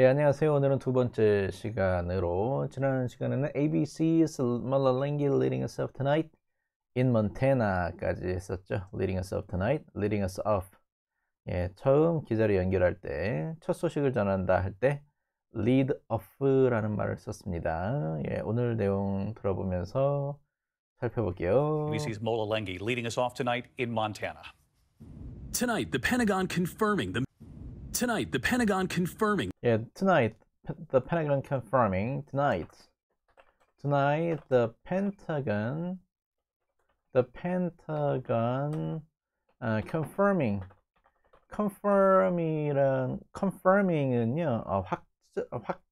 예, 안녕하세요. 오늘은 두 번째 시간으로 지난 시간에는 ABC's Malalangi leading us off tonight in Montana까지 했었죠. leading us off tonight, leading us off. 예, 처음 기자를 연결할 때, 첫 소식을 전한다 할 때 lead off라는 말을 썼습니다. 예, 오늘 내용 들어보면서 살펴볼게요. ABC's Malalangi leading us off tonight in Montana. Tonight, the Pentagon confirming the Tonight, the Pentagon confirming. Yeah, tonight, the Pentagon confirming. Tonight, tonight, the Pentagon, the Pentagon uh, confirming. confirm이란 confirming은요 어, 확, 확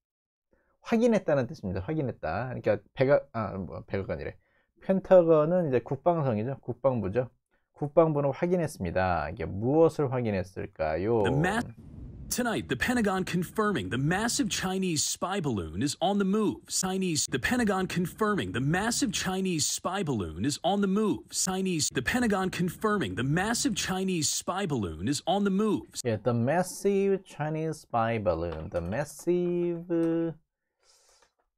확인했다는 뜻입니다. 확인했다. 그러니까 배가 아 뭐, 배가가 아니래. 펜타건은 이제 국방성이죠. 국방부죠. 국방부는 확인했습니다. 이게 무엇을 확인했을까요? Tonight, the Pentagon confirming the massive Chinese spy balloon is on the move. Chinese, the Pentagon confirming the massive Chinese spy balloon is on the move. Chinese, the Pentagon confirming the massive Chinese spy balloon is on the move. Yeah, the massive Chinese spy balloon. The massive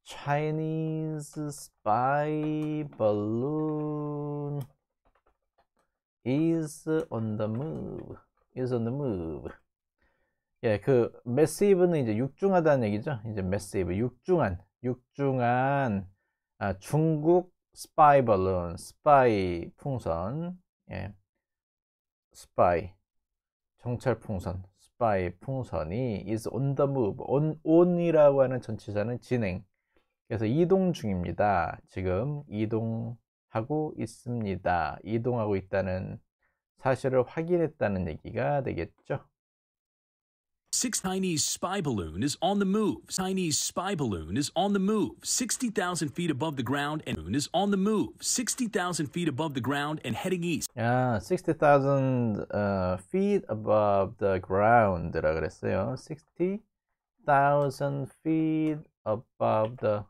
Chinese spy balloon. is on the move. is on the move. 예, 그 massive는 이제 육중하다는 얘기죠. 이제 massive, 육중한, 육중한 아, 중국 스파이 발론, 스파이 풍선, 예, 스파이 정찰 풍선, 스파이 풍선이 is on the move. on on이라고 하는 전치사는 진행. 그래서 이동 중입니다. 지금 이동 하고 있습니다. 이동하고 있다는 사실을 확인했다는 얘기가 되겠죠. Six Chinese spy balloon is on the move. Chinese spy balloon is on the move. 60,000 feet above the ground and moon is on the move. 60,000 feet above the ground and heading east. 아, 60,000 uh, feet above the ground. ground라 그랬어요. 60,000 feet above the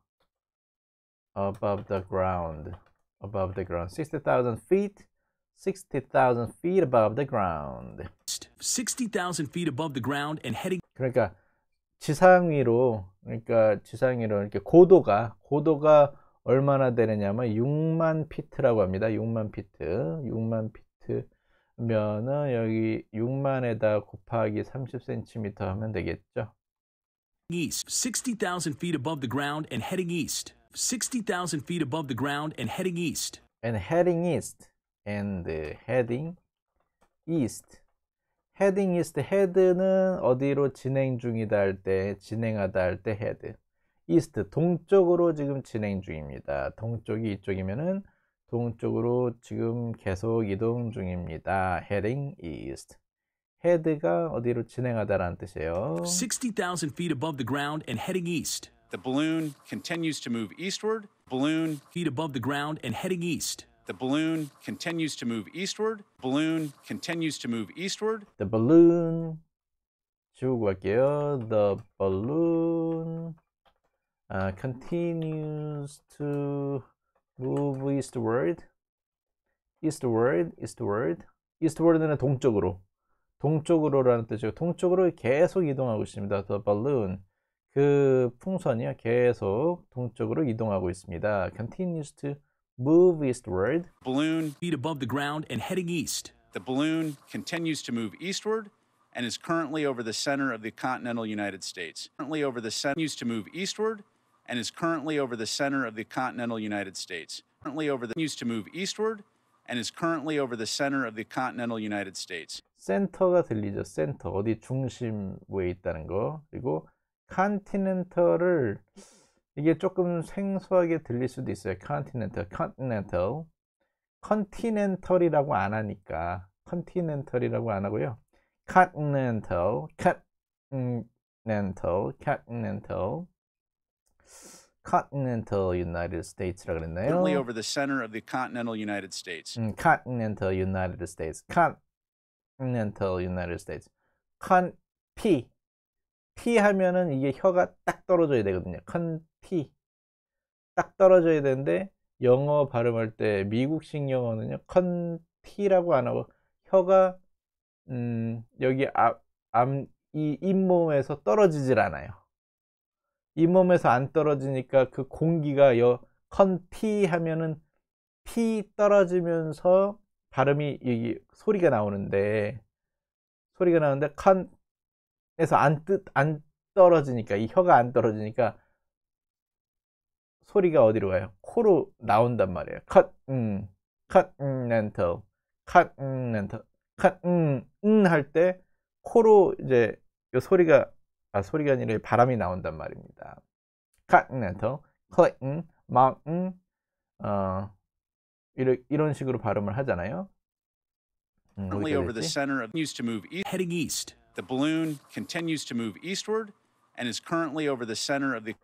above the ground. above the ground. 60,000 feet. 60,000 feet above the ground. 60,000 feet above the ground and heading 그러니까 지상 위로 그러니까 지상 위로 이렇게 고도가 고도가 얼마나 되느냐면 6만 피트라고 합니다. 6만 피트. 6만 피트면은 여기 6만에다 곱하기 30cm 하면 되겠죠. East, 60,000 feet above the ground and heading east. 60,000 feet above the ground and heading east. And heading east. And heading east. heading east. head는 어디로 진행 중이다 할 때, 진행하다 할 때 head. east, 동쪽으로 지금 진행 중입니다. 동쪽이 이쪽이면은 동쪽으로 지금 계속 이동 중입니다. heading east. 헤드가 어디로 진행하다라는 뜻이에요. 60,000 feet above the ground and heading east. The balloon continues to move eastward. Balloon feet above the ground and heading east. The balloon continues to move eastward. Balloon continues to move eastward. The balloon 지우고 The balloon uh, continues to move eastward. eastward, eastward. eastward는 동쪽으로. 동쪽으로라는 뜻이고 동쪽으로 계속 이동하고 있습니다. The balloon 그 계속 동쪽으로 이동하고 있습니다. Continues to move eastward. Balloon feet above the ground and heading east. The balloon continues to move eastward and is currently over the center of the continental United States. Currently over the center, used to move eastward and is currently over the center of the continental United States. Currently over the used to move eastward and is currently over the center of the continental United States. 센터가 들리죠. 센터 어디 위에 있다는 거. 그리고 컨티넨털을 이게 조금 생소하게 들릴 수도 있어요. 컨티넨털, 컨티넨털. 컨티넨털이라고 안 하니까 컨티넨털이라고 안 하고요. 컨티넨털, 컨티넨털, 컨티넨털. Continental United States라고 그랬나요? Literally over the center of the continental United States. 음, continental United States. Continental United States. Con P T 하면은 이게 혀가 딱 떨어져야 되거든요. 큰 T. 딱 떨어져야 되는데 영어 발음할 때 미국식 영어는요. 큰 T라고 안 하고 혀가 음, 여기 앞, 이 잇몸에서 떨어지질 않아요. 잇몸에서 안 떨어지니까 그 공기가 여, 컨 T 하면은 T 떨어지면서 발음이 여기 소리가 나오는데 소리가 나오는데 컨 그래서 안, 뜻, 안 떨어지니까, 이 혀가 안 떨어지니까 소리가 어디로 가요? 코로 나온단 말이에요. 컷, 음, 컷, 음, 렌터. 컷, 음, 렌터. 컷, 음, 음, 할때 코로 이제 요 소리가, 아, 소리가 아니라 바람이 나온단 말입니다. 컷, 렌터. 음, 클릭, 음, 막, 음, 어, 이런, 이런 식으로 발음을 하잖아요. 음, over the center of used to move heading east. The balloon continues to move eastward and is currently over the center of the.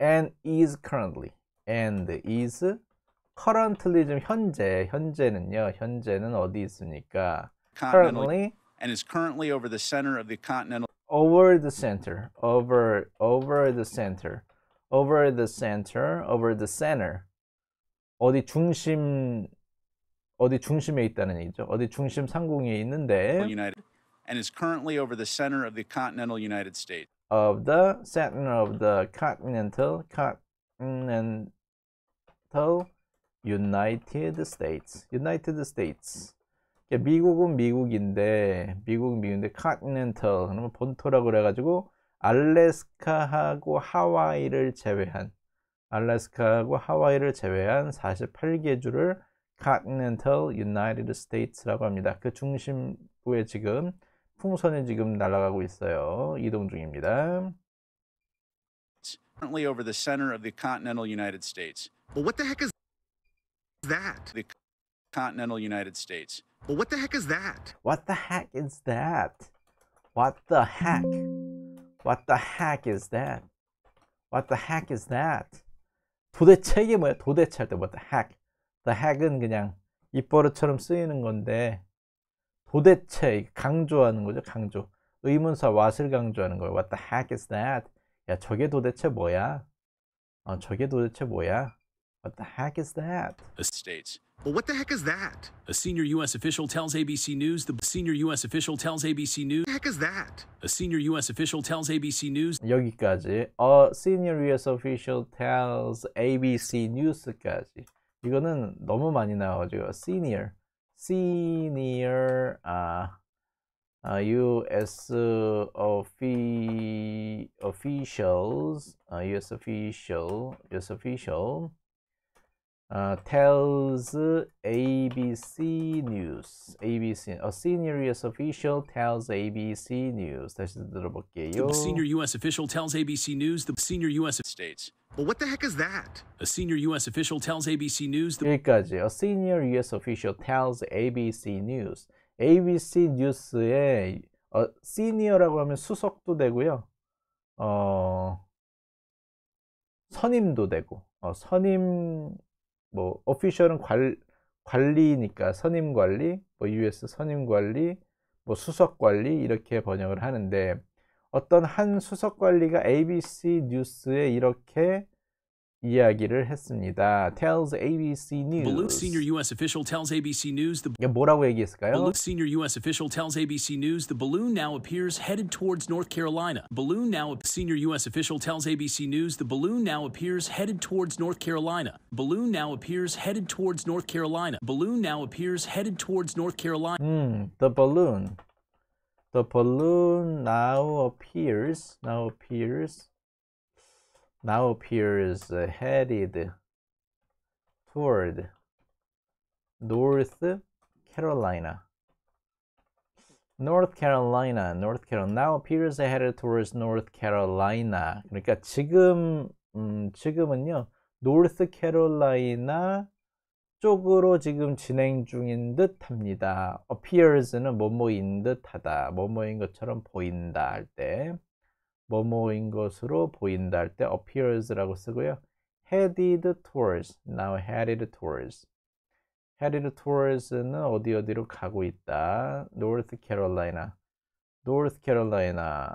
and is currently. and is currently 지금 현재 현재는요. 현재는 어디 있습니까? Currently and is currently over the center of the continental over the center over over the center over the center over the center 어디 중심 어디 중심에 있다는 얘기죠. 어디 중심 상공에 있는데 United and is currently over the center of the continental United States. Of the center of the continental continental United States. United States. 그러니까 미국은 미국인데 미국은 미국인데 continental 그러면 본토라고 그래가지고 알래스카하고 하와이를 제외한 알래스카하고 하와이를 제외한 48개 주를 Continental United States라고 합니다. 그 중심부에 지금 풍선이 지금 날아가고 있어요. 이동 중입니다. Currently over the center of the continental United States. Well, what the heck is that? The continental United States. Well, what the heck is that? What the heck is that? What the heck? What the heck is that? What the heck is that? 도대체 이게 뭐야? 도대체 할때 what the heck? The heck은 그냥 입버릇처럼 쓰이는 건데 도대체 강조하는 거죠. 강조. 의문사 what을 강조하는 거예요. What the heck is that? 야, 저게 도대체 뭐야? 어, 저게 도대체 뭐야? What the heck is that? States. Well, what the heck is that? A senior U.S. official tells ABC News. The senior U.S. official tells ABC News. What The heck is that? A senior U.S. official tells ABC News. 여기까지. A senior U.S. official tells ABC News까지. 이거는 너무 많이 나와가지고 senior. senior uh, uh, U.S. officials, uh, U.S. official, U.S. official uh, tells ABC News, ABC, a oh, senior U.S. official tells ABC News. The senior U.S. official tells ABC News the senior U.S. states But what the heck is that? A senior U.S. official tells ABC News. 여기까지. A senior U.S. official tells ABC News. ABC 뉴스에 어, senior라고 하면 수석도 되고요. 어, 선임도 되고. 어, 선임 뭐 official은 관, 관리니까 선임 관리, 뭐 U.S. 선임 관리, 뭐 수석 관리 이렇게 번역을 하는데 어떤 한 수석 관리가 ABC 뉴스에 이렇게 이야기를 했습니다. Tells ABC News. Balloon senior U.S. official tells ABC News the. 뭐라고 얘기했을까요? Balloon senior U.S. official tells ABC News the balloon now appears headed towards North Carolina. Balloon now senior U.S. official tells ABC News the balloon now appears headed towards North Carolina. Balloon now appears headed towards North Carolina. Balloon now appears headed towards North Carolina. 음, hmm, the balloon. The balloon now appears, now appears, now appears headed toward North Carolina. North Carolina, North Carolina now appears headed towards North Carolina. 그러니까 지금 음, 지금은요, North Carolina 쪽으로 지금 진행 중인 듯 합니다. appears는 뭐뭐인 듯 하다. 뭐뭐인 것처럼 보인다 할 때, 뭐뭐인 것으로 보인다 할 때 appears라고 쓰고요. headed towards, now headed towards. headed towards는 어디 어디로 가고 있다. North Carolina, North Carolina.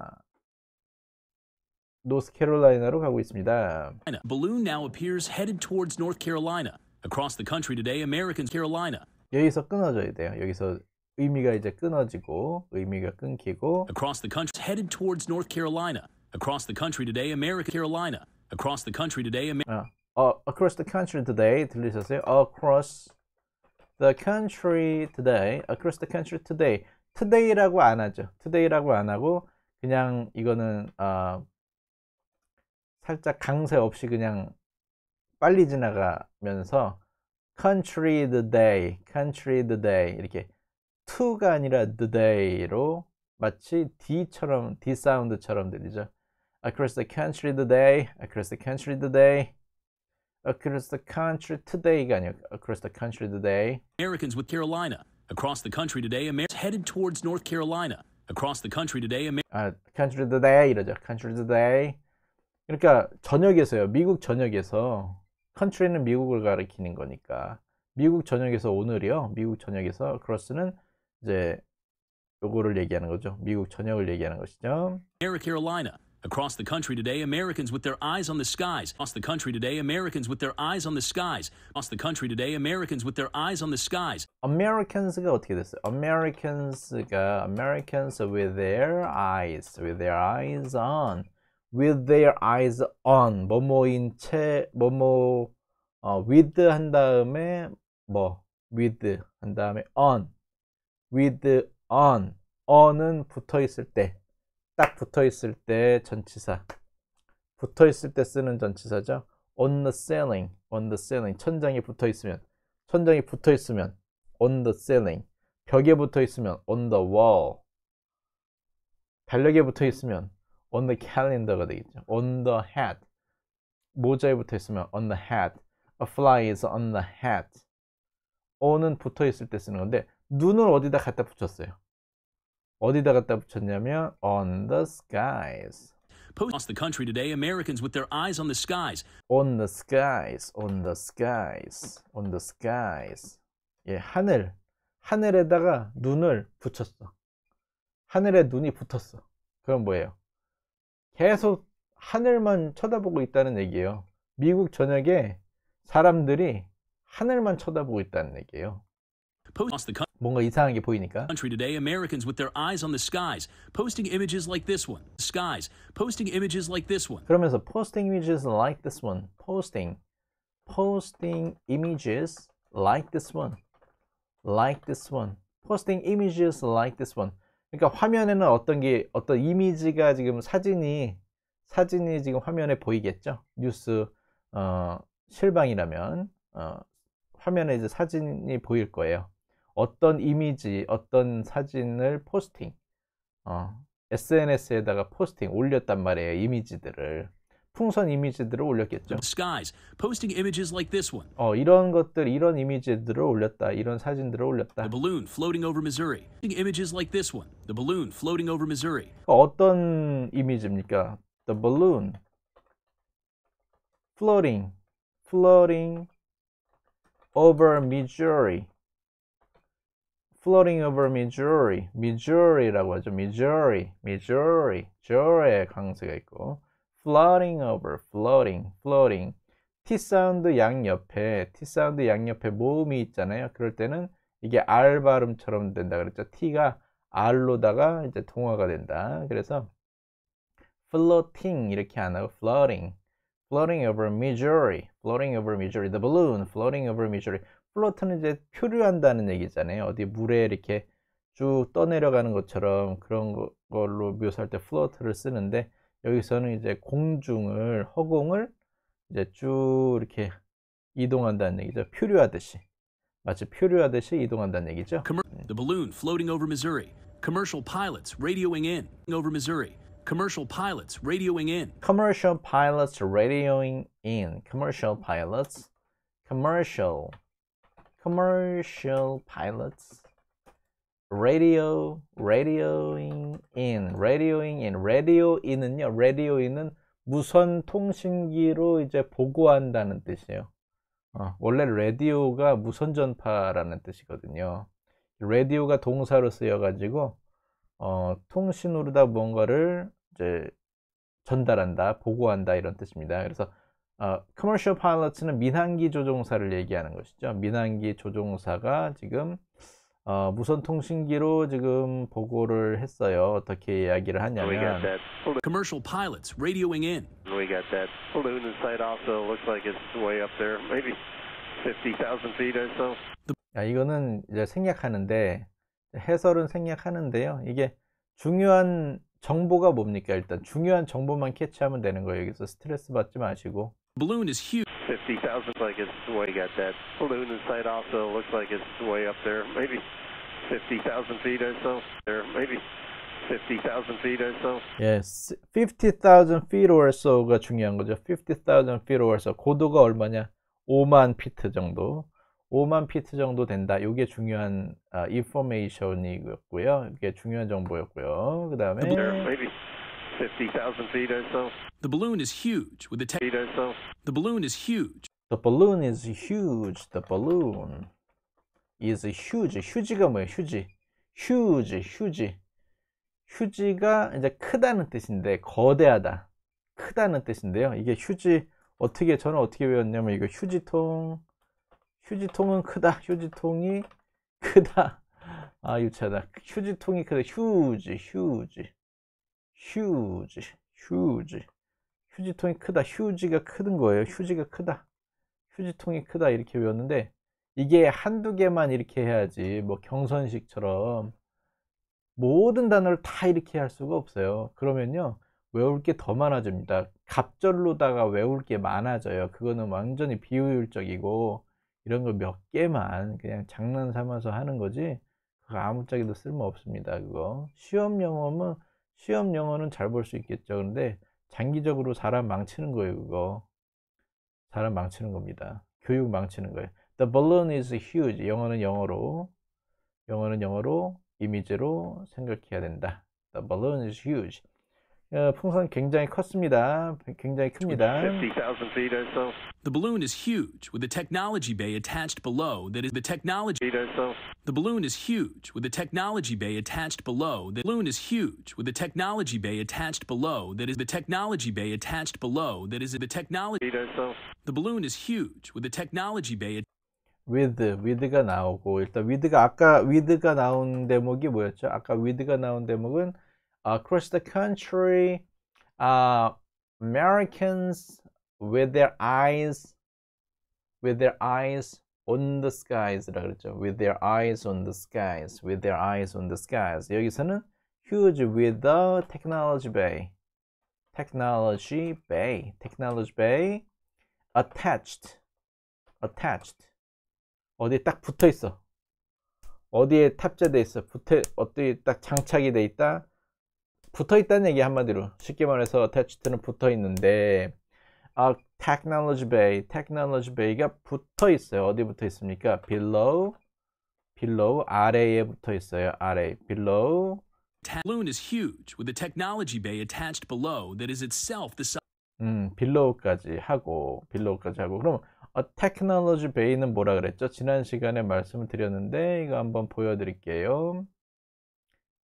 노스캐롤라이나로 가고 있습니다. Balloon now appears headed towards North Carolina. Across the country today, Americans Carolina. 여기서 끊어져야 돼요. 여기서 의미가 이제 끊어지고 의미가 끊기고 Across the country headed towards North Carolina. Across the country today, America Carolina. Across the country today, America. 어, across the country today 들리셨어요? across the country today. across the country today. today라고 안 하죠. today라고 안 하고 그냥 이거는 어, 살짝 강세 없이 그냥 빨리 지나가면서 country the day, country the day 이렇게 to가 아니라 the day로 마치 d처럼 d 사운드처럼 들리죠. across the country today, across the country today, across the country today가 아니라 across the country today. Americans with Carolina, across the country today, Americans headed towards North Carolina, across the country today, Amer 아, country today 이러죠. country today. 그러니까 전역에서요. 미국 전역에서 country는 미국을 가리키는 거니까 미국 전역에서 오늘이요. 미국 전역에서 cross는 이제 요거를 얘기하는 거죠. 미국 전역을 얘기하는 것이죠. North Carolina. Across the country today, Americans with their eyes on the skies. Across the country today, Americans with their eyes on the skies. Across the country today, Americans with their eyes on the skies. Americans가 어떻게 됐어요? Americans가 Americans with their eyes, with their eyes on. with their eyes on 뭐뭐인 채 뭐뭐 어, with 한 다음에 뭐 with 한 다음에 on with on on은 붙어 있을 때 딱 붙어 있을 때 전치사 붙어 있을 때 쓰는 전치사죠 on the ceiling on the ceiling 천장에 붙어 있으면 천장에 붙어 있으면 on the ceiling 벽에 붙어 있으면 on the wall 달력에 붙어 있으면 on the calendar가 되겠죠. on the hat. 모자에 붙어 있으면 on the hat. a fly is on the hat. on은 붙어 있을 때 쓰는 건데 눈을 어디다 갖다 붙였어요? 어디다 갖다 붙였냐면 on the skies. Across the country today, Americans with their eyes on the skies. On the skies, on the skies, on the skies. 예, 하늘, 하늘에다가 눈을 붙였어. 하늘에 눈이 붙었어. 그럼 뭐예요? 계속 하늘만 쳐다보고 있다는 얘기예요. 미국 전역에 사람들이 하늘만 쳐다보고 있다는 얘기예요. 뭔가 이상한 게 보이니까. Country today, Americans with their eyes on the skies, posting images like this one. Skies, posting images like this one. 그러면서 posting images like this one. Posting, posting images like this one, like this one. Posting images like this one. 그러니까 화면에는 어떤 게 어떤 이미지가 지금 사진이 사진이 지금 화면에 보이겠죠. 뉴스 어, 실방이라면 어, 화면에 이제 사진이 보일 거예요. 어떤 이미지, 어떤 사진을 포스팅, 어, SNS에다가 포스팅 올렸단 말이에요. 이미지들을. 풍선 이미지들을 올렸겠죠. Skies, posting images like this one. 어, 이런 것들, 이런 이미지들을 올렸다. 이런 사진들을 올렸다. The balloon floating over Missouri. posting Images like this one. The balloon floating over Missouri. 어떤 이미지입니까? The balloon floating, floating over Missouri. floating over Missouri, Missouri라고 하죠. Missouri, Missouri, Missouri의 강세가 있고. floating over, floating, floating. T 사운드 양 옆에, T 사운드 양 옆에 모음이 있잖아요. 그럴 때는 이게 R 발음처럼 된다 그랬죠. T가 R로다가 이제 통화가 된다. 그래서 floating 이렇게 안 하고 floating, floating over Missouri, floating over Missouri, the balloon, floating over Missouri. 플로트는 이제 표류한다는 얘기잖아요. 어디 물에 이렇게 쭉 떠내려가는 것처럼 그런 걸로 묘사할 때 f l o a t 를 쓰는데 여기서는 이제 공중을 허공을 이제 쭉 이렇게 이동한다는 얘기죠. 표류하듯이 마치 표류하듯이 이동한다는 얘기죠. The balloon floating over Missouri. Commercial pilots radioing in over Missouri. Commercial pilots radioing in. Commercial pilots radioing in. Commercial pilots. Commercial. Commercial pilots. Radio radioing in, radioing in, radio in은요. radio in은 무선 통신기로 이제 보고한다는 뜻이에요. 어, 원래 라디오가 무선 전파라는 뜻이거든요. 라디오가 동사로 쓰여가지고 어, 통신으로다 뭔가를 이제 전달한다, 보고한다 이런 뜻입니다. 그래서 어, commercial pilot는 민항기 조종사를 얘기하는 것이죠. 민항기 조종사가 지금 어, 무선 통신기로 지금 보고를 했어요. 어떻게 이야기를 하냐면 commercial pilots radioing in. We got that balloon in sight also looks like it's way up there. Maybe 50,000 feet or so. 야, 이거는 이제 생략하는데 해설은 생략하는데요. 이게 중요한 정보가 뭡니까? 일단 중요한 정보만 캐치하면 되는 거예요. 여기서 스트레스 받지 마시고. Balloon is huge. 50,000 looks like it's way got that balloon in sight also. Looks like it's way up there, maybe 50,000 feet or so. There, maybe 50,000 feet or so. Yes, 50,000 feet or so가 중요한 거죠. 50,000 feet or so. 고도가 얼마냐? 5만 피트 정도. 5만 피트 정도 된다. 이게 중요한 아, 인포메이션이었고요. 이게 중요한 정보였고요. 그 다음에 50,000 feet or so. The balloon is huge with the te- feet or so. The balloon is huge. The balloon is huge. The balloon is huge. huge가 뭐예요? huge. huge, huge. huge가 이제 크다는 뜻인데 거대하다. 크다는 뜻인데요. 이게 휴지 어떻게 저는 어떻게 외웠냐면 이거 휴지통 휴지통은 크다. 휴지통이 크다. 아 유치하다. 휴지통이 크다. 휴 u 휴지. 휴지 휴지 휴지통이 크다. 휴지가크는 거예요. 휴지가 크다. 휴지통이 크다. 이렇게 외웠는데, 이게 한두 개만 이렇게 해야지, 뭐 경선식처럼 모든 단어를 다 이렇게 할 수가 없어요. 그러면요, 외울 게 더 많아집니다. 갑절로다가 외울 게 많아져요. 그거는 완전히 비효율적이고, 이런 거 몇 개만 그냥 장난 삼아서 하는 거지, 그거 아무짝에도 쓸모 없습니다. 그거. 시험 영어면 시험 영어는 잘 볼 수 있겠죠. 그런데 장기적으로 사람 망치는 거예요, 그거. 사람 망치는 겁니다. 교육 망치는 거예요. The balloon is huge. 영어는 영어로, 영어는 영어로 이미지로 생각해야 된다. The balloon is huge. 풍선 굉장히 컸습니다. 굉장히 큽니다. The balloon is huge with a technology bay attached below that is the technology The balloon is huge with a technology bay attached below The balloon is huge with a technology bay attached below that is the technology bay attached below that is the technology The balloon is huge with a technology bay with with가 나오고 일단 with가 아까 with가 나온 대목이 뭐였죠? 아까 with가 나온 대목은 uh, across the country, uh, Americans with their eyes, with their eyes on the skies. With their eyes on the skies, with their eyes on the skies. 여기서는 huge with the technology bay, technology bay, technology bay, attached, attached. 어디 딱 붙어 있어. 어디에 탑재돼 있어. 붙어 어디 딱 장착이 돼 있다. 붙어 있다는 얘기 한마디로 쉽게 말해서 attached는 붙어 있는데 아, technology bay, technology bay가 붙어 있어요. 어디 붙어 있습니까? below, below 아래에 붙어 있어요. 아래, below. Balloon is huge with a technology bay attached below that is itself the size. 음, below까지 하고, below까지 하고. 그럼 a technology bay는 뭐라 그랬죠? 지난 시간에 말씀을 드렸는데 이거 한번 보여드릴게요.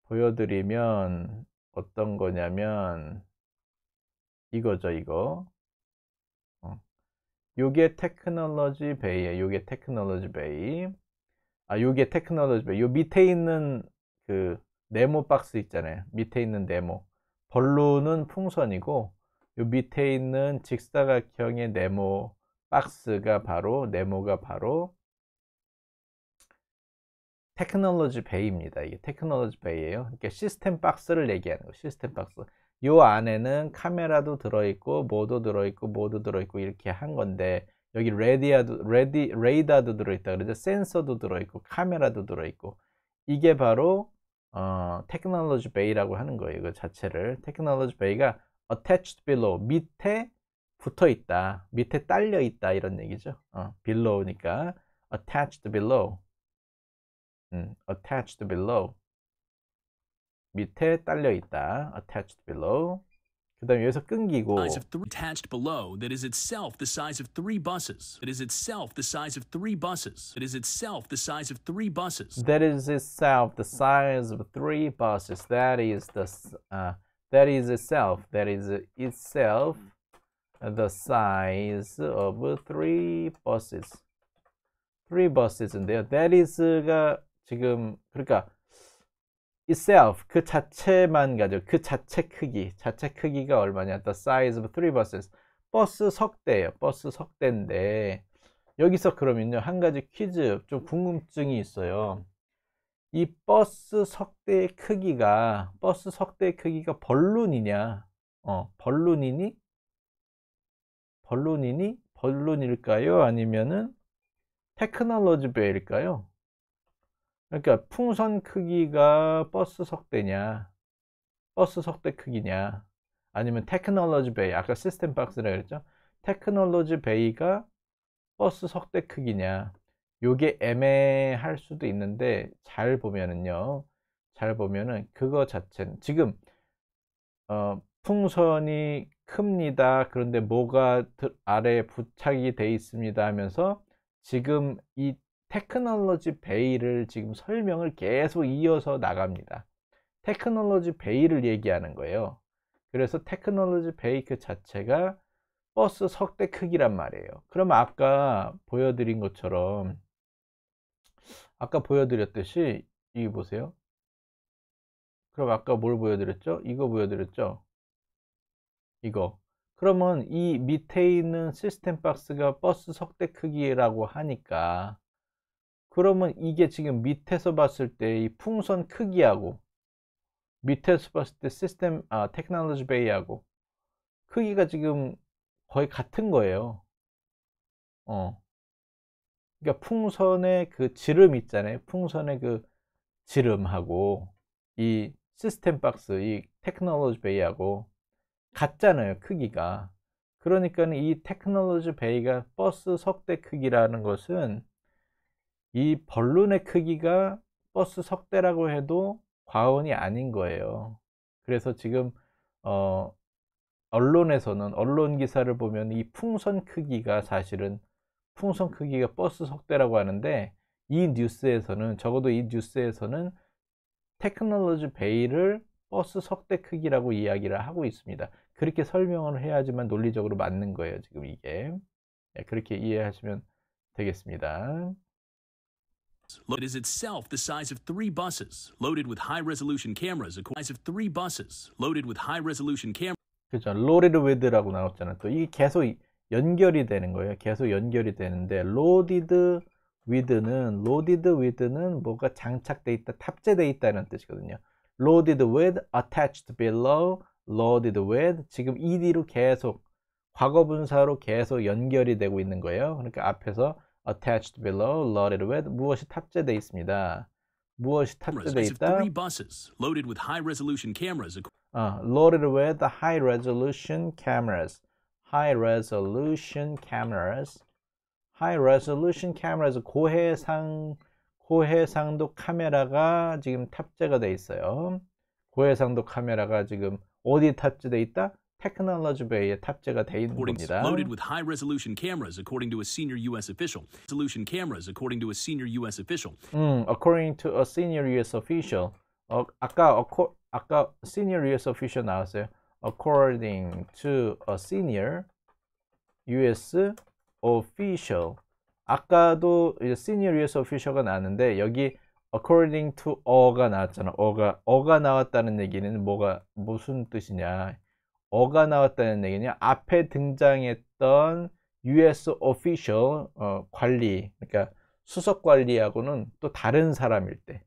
보여드리면 어떤 거냐면 이거죠 이거 어, 요게 테크놀로지 베이에 요게 테크놀로지 베이 아 요게 테크놀로지 베이 요 밑에 있는 그 네모 박스 있잖아요 밑에 있는 네모 벌루는 풍선이고 요 밑에 있는 직사각형의 네모 박스가 바로 네모가 바로 테크놀로지 베이입니다. 이게 테크놀로지 베이예요. 그러 그러니까 시스템 박스를 얘기하는 거. 시스템 박스. 요 안에는 카메라도 들어있고 모도 들어있고 모도 들어있고 이렇게 한 건데 여기 레디아도 레디 레이더도 들어있다 그러죠. 센서도 들어있고 카메라도 들어있고 이게 바로 어, 테크놀로지 베이라고 하는 거예요. 그 자체를 테크놀로지 베이가 attached below 밑에 붙어 있다, 밑에 딸려 있다 이런 얘기죠. 어, below니까 attached below attached below 밑에 딸려 있다 attached below 그다음 여기서 끊기고 size of three attached below that is itself the size of three buses it is itself the size of three buses it is itself the size of three buses that is itself the size of three buses that is the uh, that is itself that is itself the size of three buses three buses인데요 that is가 지금 그러니까 itself 그 자체만 가지고 그 자체 크기 자체 크기가 얼마냐 the size of three buses 버스 석대예요 버스 석대인데 여기서 그러면요 한 가지 퀴즈 좀 궁금증이 있어요 이 버스 석대의 크기가 버스 석대의 크기가 벌룬이냐 어 벌룬이니 벌룬이니 벌룬일까요 아니면은 테크놀로지 베일까요 그러니까 풍선 크기가 버스 석대냐 버스 석대 크기냐 아니면 테크놀로지 베이 아까 시스템 박스라 그랬죠 테크놀로지 베이가 버스 석대 크기냐 요게 애매할 수도 있는데 잘 보면은요 잘 보면은 그거 자체는 지금 어, 풍선이 큽니다 그런데 뭐가 아래에 부착이 돼 있습니다 하면서 지금 이 테크놀로지 베일을 지금 설명을 계속 이어서 나갑니다. 테크놀로지 베일을 얘기하는 거예요. 그래서 테크놀로지 베이 그 자체가 버스 석대 크기란 말이에요. 그럼 아까 보여드린 것처럼 아까 보여드렸듯이 이기 보세요. 그럼 아까 뭘 보여드렸죠? 이거 보여드렸죠? 이거. 그러면 이 밑에 있는 시스템 박스가 버스 석대 크기라고 하니까 그러면 이게 지금 밑에서 봤을 때 이 풍선 크기하고 밑에서 봤을 때 시스템 아 테크놀로지 베이하고 크기가 지금 거의 같은 거예요. 어. 그러니까 풍선의 그 지름 있잖아요. 풍선의 그 지름하고 이 시스템 박스 이 테크놀로지 베이하고 같잖아요. 크기가. 그러니까 이 테크놀로지 베이가 버스 석대 크기라는 것은 이 벌룬의 크기가 버스 석대라고 해도 과언이 아닌 거예요. 그래서 지금 어, 언론에서는 언론 기사를 보면 이 풍선 크기가 사실은 풍선 크기가 버스 석대라고 하는데 이 뉴스에서는 적어도 이 뉴스에서는 테크놀로지 베이를 버스 석대 크기라고 이야기를 하고 있습니다. 그렇게 설명을 해야지만 논리적으로 맞는 거예요. 지금 이게 예, 그렇게 이해하시면 되겠습니다. Load is itself the size of three buses loaded with high-resolution cameras. The size of three buses loaded with high-resolution cameras. 그죠 loaded with라고 나왔잖아요. 또 이게 계속 연결이 되는 거예요. 계속 연결이 되는데 loaded with는 loaded with는 뭐가 장착돼 있다, 탑재돼 있다는 뜻이거든요. loaded with, attached below, loaded with 지금 ed로 계속 과거 분사로 계속 연결이 되고 있는 거예요. 그러니까 앞에서 attached below, loaded with 무엇이 탑재돼 있습니다. 무엇이 탑재돼 있다? Three buses loaded with high-resolution cameras. 아, loaded with high-resolution cameras. high-resolution cameras. high-resolution cameras 고해상 고해상도 카메라가 지금 탑재가 돼 있어요. 고해상도 카메라가 지금 어디 탑재돼 있다? 테크놀로지 베이에 탑재가 돼 있는 겁니다. loaded with high resolution cameras according to a senior US official. Resolution cameras according to a senior US official. 음, according to a senior US official. 어, 아까 어코, 아까 senior US official 나왔어요. according to a senior US official. 아까도 이제 senior US official가 나왔는데 여기 according to 어가 나왔잖아. 어가 어가 나왔다는 얘기는 뭐가 무슨 뜻이냐? 어가 나왔다는 얘기냐 앞에 등장했던 US official 어, 관리, 그러니까 수석 관리하고는 또 다른 사람일 때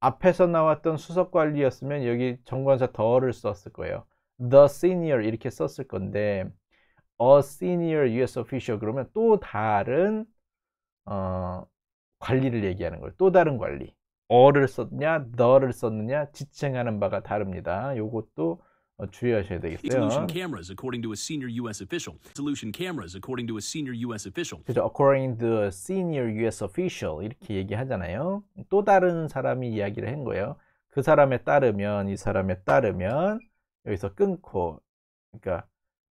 앞에서 나왔던 수석 관리였으면 여기 정관사 더를 썼을 거예요. The senior 이렇게 썼을 건데 a senior US official 그러면 또 다른 어, 관리를 얘기하는 거예요. 또 다른 관리. 어를 썼냐, 너를 썼느냐 지칭하는 바가 다릅니다. 요것도 주의하셔야 되겠어요. Solution cameras, according to a senior U.S. official. Solution cameras, according to a senior U.S. official. 그죠? According to a senior U.S. official 이렇게 얘기하잖아요. 또 다른 사람이 이야기를 한 거예요. 그 사람에 따르면 이 사람에 따르면 여기서 끊고 그러니까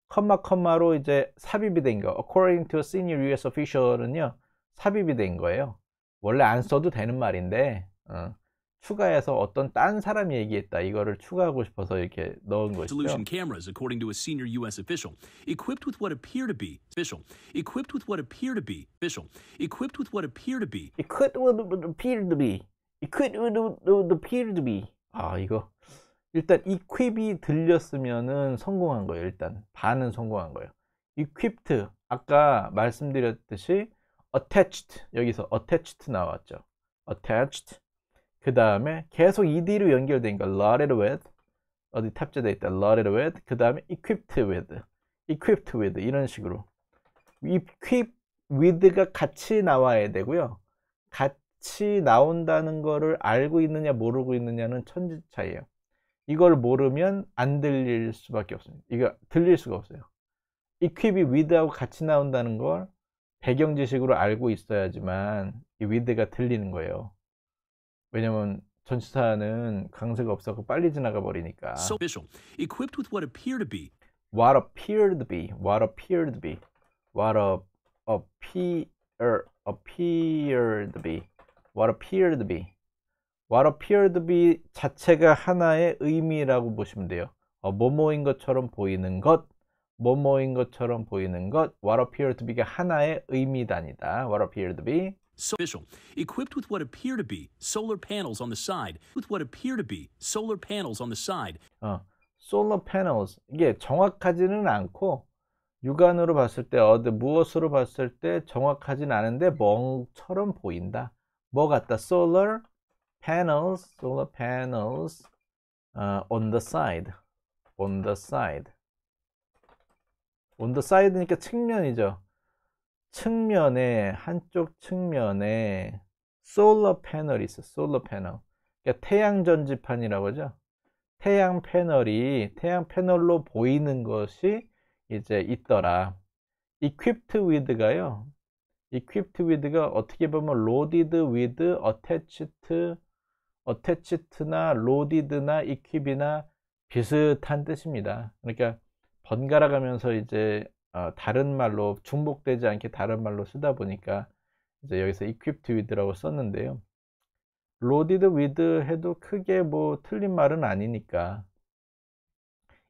컴마 컴마로 이제 삽입이 된 거. According to a senior U.S. official은요 삽입이 된 거예요. 원래 안 써도 되는 말인데 어. 추가해서 어떤 딴 사람이 얘기했다 이거를 추가하고 싶어서 이렇게 넣은 것이죠. Solution cameras, according to a senior U.S. official, equipped with what appear to be official, equipped with what appear to be official, equipped with what appear to be, equipped with what appear to be, equipped with what appear to be. 아 이거 일단 equip이 들렸으면은 성공한 거예요. 일단 반은 성공한 거예요. equipped 아까 말씀드렸듯이 attached 여기서 attached 나왔죠. attached 그 다음에 계속 ed로 연결된 거 loaded with 어디 탑재되어 있다 loaded with 그 다음에 equipped with equipped with 이런 식으로 equip with가 같이 나와야 되고요 같이 나온다는 거를 알고 있느냐 모르고 있느냐는 천지 차이에요 이걸 모르면 안 들릴 수밖에 없습니다 이거 들릴 수가 없어요 equip이 with하고 같이 나온다는 걸 배경 지식으로 알고 있어야지만 이 with가 들리는 거예요 왜냐면 전치사는 강세가 없어서 빨리 지나가 버리니까. So official, equipped with what appeared to be. What appeared to be. What appeared to be. What appear appeared to be. What appeared to be. What appeared to be 자체가 하나의 의미라고 보시면 돼요. 어, 뭐뭐인 것처럼 보이는 것, 뭐뭐인 것처럼 보이는 것. What appeared to be가 하나의 의미단이다. What appeared to be. so official, equipped with what appear to be solar panels on the side, with what appear to be solar panels on the side. 어, solar panels 이게 정확하지는 않고 육안으로 봤을 때 어디 무엇으로 봤을 때 정확하진 않은데 멍처럼 보인다. 뭐 같다? solar panels, solar panels uh, on the side, on the side. on the side니까 측면이죠. 측면에 한쪽 측면에 솔러 패널이 있어. 솔러 패널. 그러니까 태양 전지판이라고 하죠. 태양 패널이 태양 패널로 보이는 것이 이제 있더라. equipped with가요. equipped with가 어떻게 보면 loaded with, attached, attached나 loaded나 equip이나 비슷한 뜻입니다. 그러니까 번갈아 가면서 이제 어, 다른 말로 중복되지 않게 다른 말로 쓰다 보니까 이제 여기서 equipped with라고 썼는데요. loaded with 해도 크게 뭐 틀린 말은 아니니까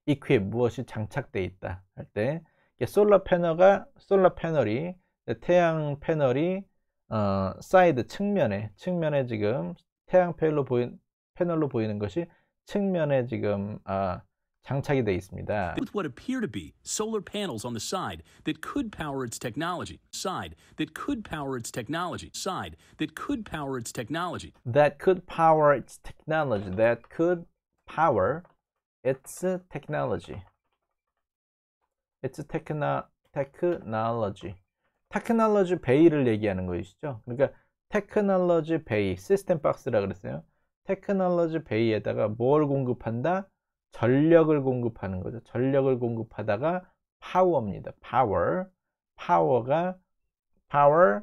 equip 무엇이 장착돼 있다 할때 솔라 패널가 솔라 패널이 태양 패널이 어, 사이드 측면에 측면에 지금 태양 패널로 보이 패널로 보이는 것이 측면에 지금 아, 장착이 되어 있습니다. With what appear to be solar panels on the side that could power its technology. Side that could power its technology. Side that could power its technology. That could power its technology. That could power its technology. It's techno technology. Technology Bay를 얘기하는 것이죠. 그러니까 Technology Bay, System 박스라 그랬어요. Technology Bay에다가 뭘 공급한다? 전력을 공급하는 거죠. 전력을 공급하다가 파워입니다. 파워. 파워가 파워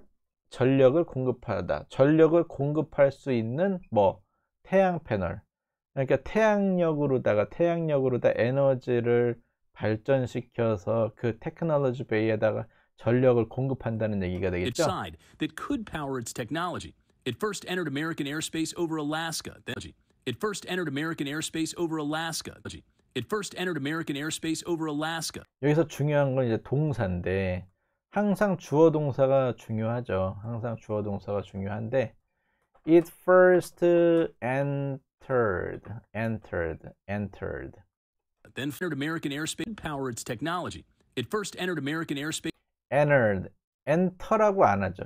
전력을 공급하다. 전력을 공급할 수 있는 뭐 태양 패널. 그러니까 태양력으로다가 태양력으로다 에너지를 발전시켜서 그 테크놀로지 베이에다가 전력을 공급한다는 얘기가 되겠죠. that could power its technology. It first entered American airspace over Alaska. Then... It first entered American airspace over Alaska. It first entered American airspace over Alaska. 여기서 중요한 건 이제 동사인데 항상 주어 동사가 중요하죠. 항상 주어 동사가 중요한데 it first entered entered entered then entered American airspace power its technology. It first entered American airspace entered enter라고 안 하죠.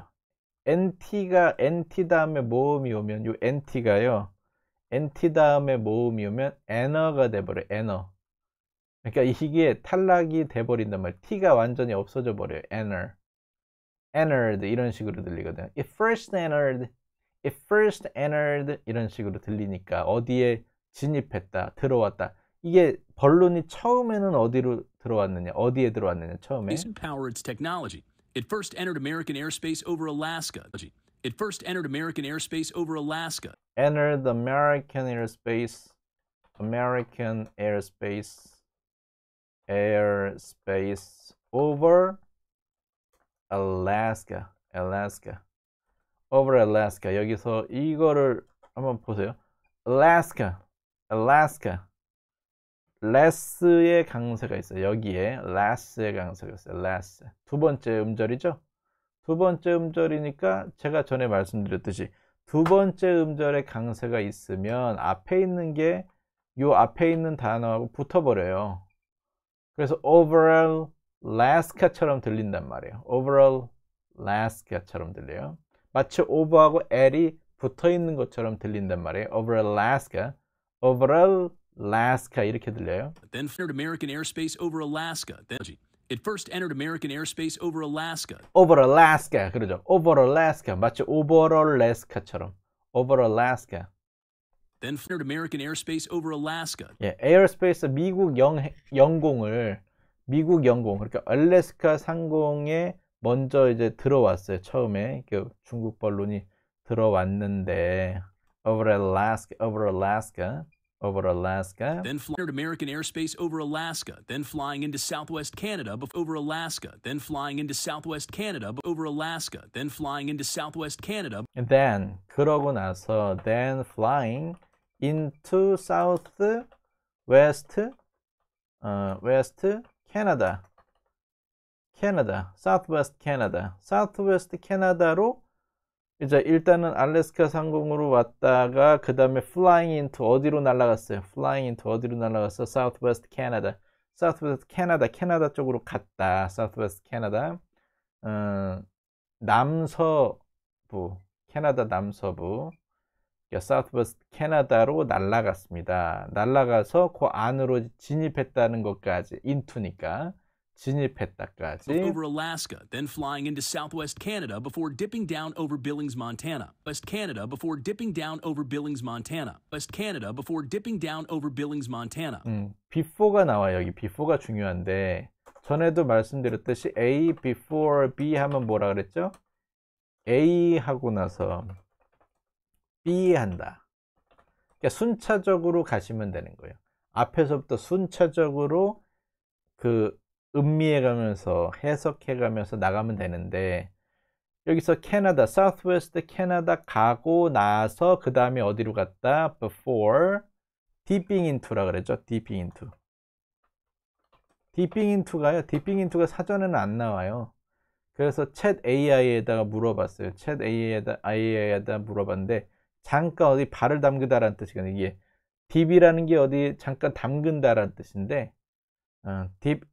nt가 nt 다음에 모음이 오면 요 nt가요. nt 다음에 모음이 오면 에너가 돼버려 에너 그러니까 이게 탈락이 돼버린단 말이야 t가 완전히 없어져 버려요 enter entered 이런 식으로 들리거든요 it first entered it first entered 이런 식으로 들리니까 어디에 진입했다 들어왔다 이게 번론이 처음에는 어디로 들어왔느냐 어디에 들어왔느냐 처음에 It first entered American airspace over Alaska. It first entered American airspace over Alaska. Entered the American airspace. American airspace. Airspace over Alaska. Alaska. Over Alaska. 여기서 이거를 한번 보세요. Alaska. Alaska. less의 강세가 있어요. 여기에 less의 강세가 있어요. less. 두 번째 음절이죠? 두 번째 음절이니까 제가 전에 말씀드렸듯이 두 번째 음절에 강세가 있으면 앞에 있는 게 이 앞에 있는 단어하고 붙어버려요. 그래서 overall Alaska처럼 들린단 말이에요. overall Alaska처럼 들려요. 마치 over하고 l이 붙어 있는 것처럼 들린단 말이에요. overall Alaska, overall Alaska 이렇게 들려요. Then American airspace over Alaska. Then... It first entered American airspace over Alaska. Over Alaska. 그러죠. Over Alaska. 마치 over Alaska처럼. Over Alaska. Then entered American airspace over Alaska. 예, airspace 미국 영 영공을 미국 영공 그러니까 알래스카 상공에 먼저 이제 들어왔어요. 처음에 그 중국 언론이 들어왔는데 over Alaska, over Alaska. over Alaska. Then flying American airspace over Alaska, then flying into southwest Canada over Alaska, then flying into southwest Canada over Alaska, then flying into southwest Canada. And then 그러고 나서 then flying into south west uh, west Canada. Canada, southwest Canada, southwest Canada로. 이제 일단은 알래스카 상공으로 왔다가 그 다음에 flying into 어디로 날아갔어요? flying into 어디로 날아갔어? southwest Canada, southwest Canada, 캐나다 쪽으로 갔다. southwest Canada, 음, 남서부, 캐나다 남서부, 그러니까 southwest 캐나다로 날아갔습니다. 날아가서 그 안으로 진입했다는 것까지 into니까 진입했다까지. Over Alaska, then flying into southwest Canada before dipping down over Billings, Montana. West Canada before dipping down over Billings, Montana. West Canada before dipping down over Billings, Montana. 음, before가 나와 여기 before가 중요한데 전에도 말씀드렸듯이 A before B 하면 뭐라 그랬죠? A 하고 나서 B 한다. 그러니까 순차적으로 가시면 되는 거예요. 앞에서부터 순차적으로 그 음미해가면서 해석해가면서 나가면 되는데 여기서 캐나다, Southwest 캐나다 가고 나서 그 다음에 어디로 갔다? Before dipping into라 그랬죠? dipping into. dipping into가요. dipping into가 사전에는 안 나와요. 그래서 c h AI에다가 t a 물어봤어요. c h a t AI에다 물어봤는데 잠깐 어디 발을 담그다라는 뜻이거든요. 이게 딥이라는 게 어디 잠깐 담근다라는 뜻인데 어, 딥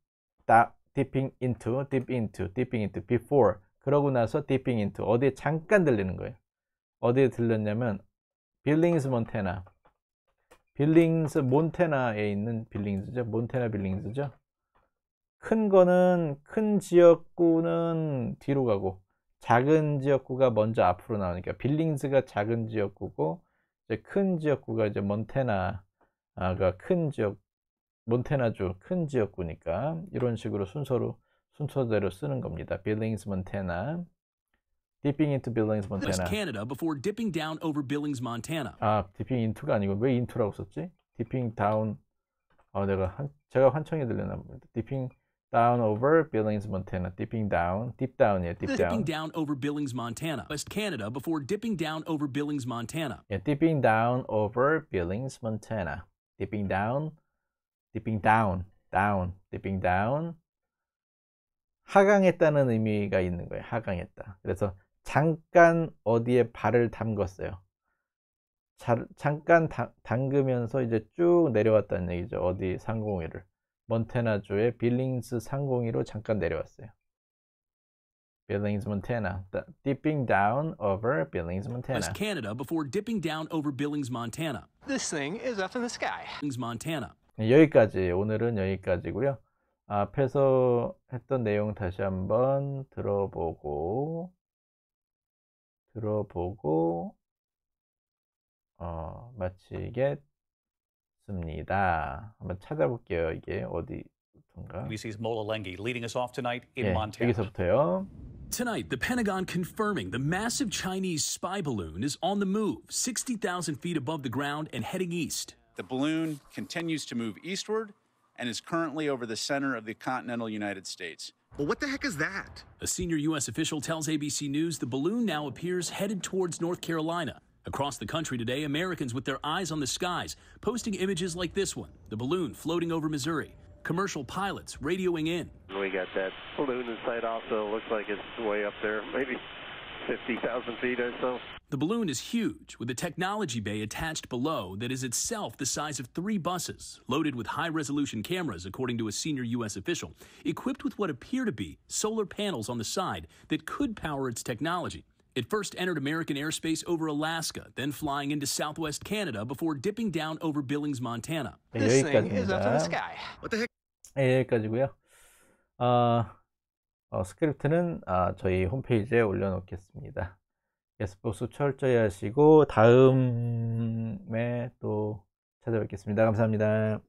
딱 dipping into, dip into, dipping into, before 그러고 나서 dipping into 어디에 잠깐 들리는 거예요. 어디에 들렸냐면 빌링스 몬테나 빌링스 몬테나에 있는 빌링스죠. 몬테나 빌링스죠. 큰 거는 큰 지역구는 뒤로 가고 작은 지역구가 먼저 앞으로 나오니까 빌링스가 작은 지역구고 이제 큰 지역구가 이제 몬테나가 큰 지역 몬테나주 큰 지역구니까 이런 식으로 순서로 순서대로 쓰는 겁니다. Billings, Montana. Dipping into Billings, Montana. Canada before dipping down over Billings, Montana. 아, dipping into가 아니고 왜 into라고 썼지? Dipping down. 아, 내가 한, 제가 환청이 들렸나 봅니다. Dipping down over Billings, Montana. Dipping down, deep down이에요. Deep down. Dipping down over Billings, Montana. West Canada before dipping down over Billings, Montana. 예, dipping down over Billings, Montana. Dipping down. dipping down, down, dipping down. 하강했다는 의미가 있는 거예요. 하강했다. 그래서 잠깐 어디에 발을 담궜어요. 자, 잠깐 다, 담그면서 이제 쭉 내려왔다는 얘기죠. 어디 상공위를. 몬테나주의 빌링스 상공위로 잠깐 내려왔어요. Billings, Montana. The dipping down over Billings, Montana. That's Canada before dipping down over Billings, Montana. This thing is up in the sky. Billings, Montana. 여기까지 오늘은 여기까지고요 앞에서 했던 내용 다시 한번 들어보고 들어보고 어, 마치겠습니다. 한번 찾아볼게요. 이게 어디부터인가? We see Mola Lengi leading us off tonight in 예, Montana. 여기서부터요. Tonight, the Pentagon confirming the massive Chinese spy balloon is on the move, 60,000 feet above the ground and heading east. The balloon continues to move eastward and is currently over the center of the continental United States. But what the heck is that? A senior U.S. official tells ABC News the balloon now appears headed towards North Carolina. Across the country today, Americans with their eyes on the skies, posting images like this one the balloon floating over Missouri. Commercial pilots radioing in. We got that balloon in sight also. Looks like it's way up there, maybe 50,000 feet or so. The balloon is huge, with a technology bay attached below that is itself the size of three buses, loaded with high resolution cameras, according to a senior U.S. official, equipped with what appear to be solar panels on the side that could power its technology. It first entered American airspace over Alaska, then flying into southwest Canada before dipping down over Billings, Montana. This thing is up in the sky. What the heck? 어, 스크립트는 아, 저희 홈페이지에 올려놓겠습니다. 예스포스 철저히 하시고 다음에 또 찾아뵙겠습니다. 감사합니다.